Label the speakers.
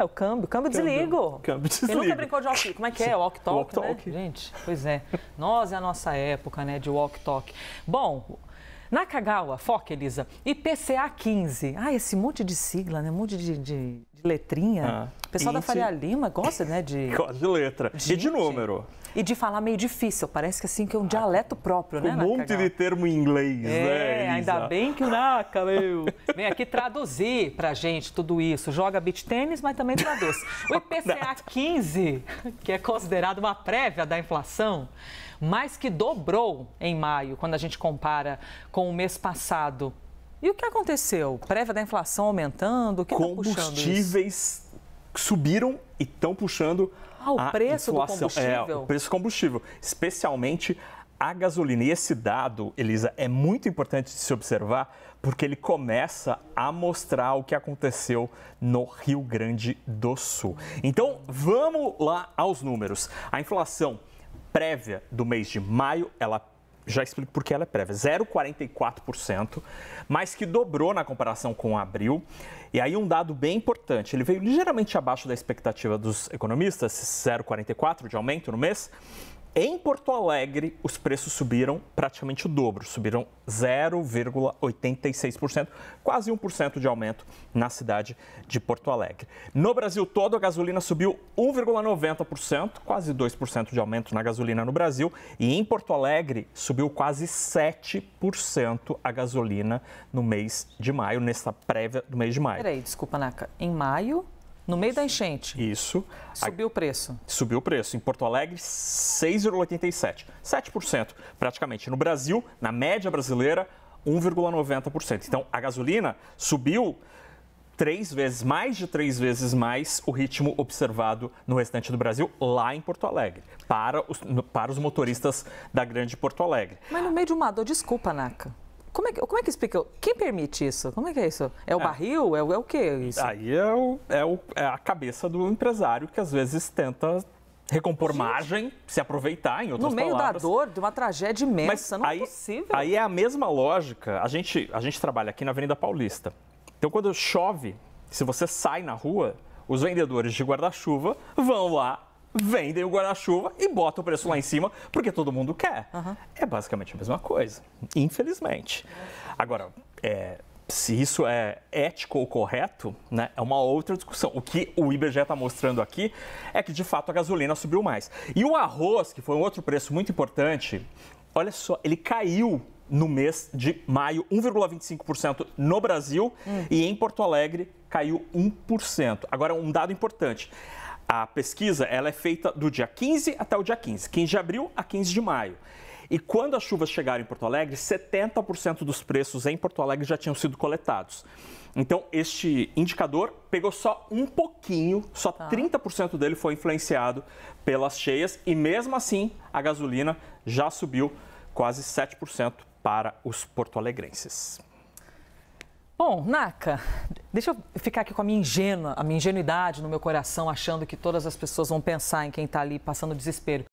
Speaker 1: É o câmbio, câmbio, câmbio desligo. Câmbio desligo. nunca brincou de walk Como é que é? Walk talk, walk -talk. Né? Gente, pois é. Nós é a nossa época, né, de walk talk. Bom, Nakagawa, foca, Elisa, IPCA 15. Ah, esse monte de sigla, né? Um monte de... de de letrinha. Ah. O pessoal da Faria Lima gosta, né? De, gosta
Speaker 2: de letra. Gente. E de número.
Speaker 1: E de falar meio difícil. Parece que assim que é um ah, dialeto próprio, né? Um monte de
Speaker 2: termo em inglês, é, né? Isa? ainda
Speaker 1: bem que o Naka, meu. Vem aqui traduzir pra gente tudo isso. Joga beach tênis, mas também traduz. O IPCA 15, que é considerado uma prévia da inflação, mais que dobrou em maio, quando a gente compara com o mês passado. E o que aconteceu? Prévia da inflação aumentando? O que tá Combustíveis
Speaker 2: tá subiram e estão puxando ah, o preço inflação. do combustível. É, o preço do combustível, especialmente a gasolina. E esse dado, Elisa, é muito importante de se observar porque ele começa a mostrar o que aconteceu no Rio Grande do Sul. Então, vamos lá aos números. A inflação prévia do mês de maio, ela já explico por que ela é prévia, 0,44%, mas que dobrou na comparação com abril. E aí um dado bem importante, ele veio ligeiramente abaixo da expectativa dos economistas, 0,44 de aumento no mês, em Porto Alegre, os preços subiram praticamente o dobro, subiram 0,86%, quase 1% de aumento na cidade de Porto Alegre. No Brasil todo, a gasolina subiu 1,90%, quase 2% de aumento na gasolina no Brasil, e em Porto Alegre subiu quase 7% a gasolina no mês de maio, nesta prévia do mês de maio. Peraí, desculpa, Naka. Em maio, no meio da enchente. Isso. Subiu o preço. Subiu o preço. Em Porto Alegre, 6,87%. 7% praticamente. No Brasil, na média brasileira, 1,90%. Então, a gasolina subiu três vezes, mais de três vezes mais o ritmo observado no restante do Brasil, lá em Porto Alegre, para os, para os motoristas da grande Porto Alegre.
Speaker 1: Mas no meio de uma dor, desculpa,
Speaker 2: Naka. Como é, que, como é que explica? Quem permite isso? Como é que é isso? É o é. barril? É, o, é o que isso? Aí é, o, é, o, é a cabeça do empresário que às vezes tenta recompor Gente. margem, se aproveitar, em outras palavras. No meio palavras. da
Speaker 1: dor, de uma tragédia imensa,
Speaker 2: Mas não é aí, é possível. Aí é a mesma lógica. A gente, a gente trabalha aqui na Avenida Paulista. Então, quando chove, se você sai na rua, os vendedores de guarda-chuva vão lá vendem o guarda-chuva e botam o preço lá em cima porque todo mundo quer. Uhum. É basicamente a mesma coisa, infelizmente. Agora, é, se isso é ético ou correto, né, é uma outra discussão. O que o IBGE está mostrando aqui é que, de fato, a gasolina subiu mais. E o arroz, que foi um outro preço muito importante, olha só, ele caiu no mês de maio, 1,25% no Brasil hum. e em Porto Alegre caiu 1%. Agora, um dado importante. A pesquisa ela é feita do dia 15 até o dia 15, 15 de abril a 15 de maio. E quando as chuvas chegaram em Porto Alegre, 70% dos preços em Porto Alegre já tinham sido coletados. Então, este indicador pegou só um pouquinho, só tá. 30% dele foi influenciado pelas cheias e mesmo assim a gasolina já subiu quase 7% para os porto-alegrenses.
Speaker 1: Bom, Naka, deixa eu ficar aqui com a minha ingênua, a minha ingenuidade no meu coração, achando que todas as pessoas vão pensar em quem está ali passando desespero.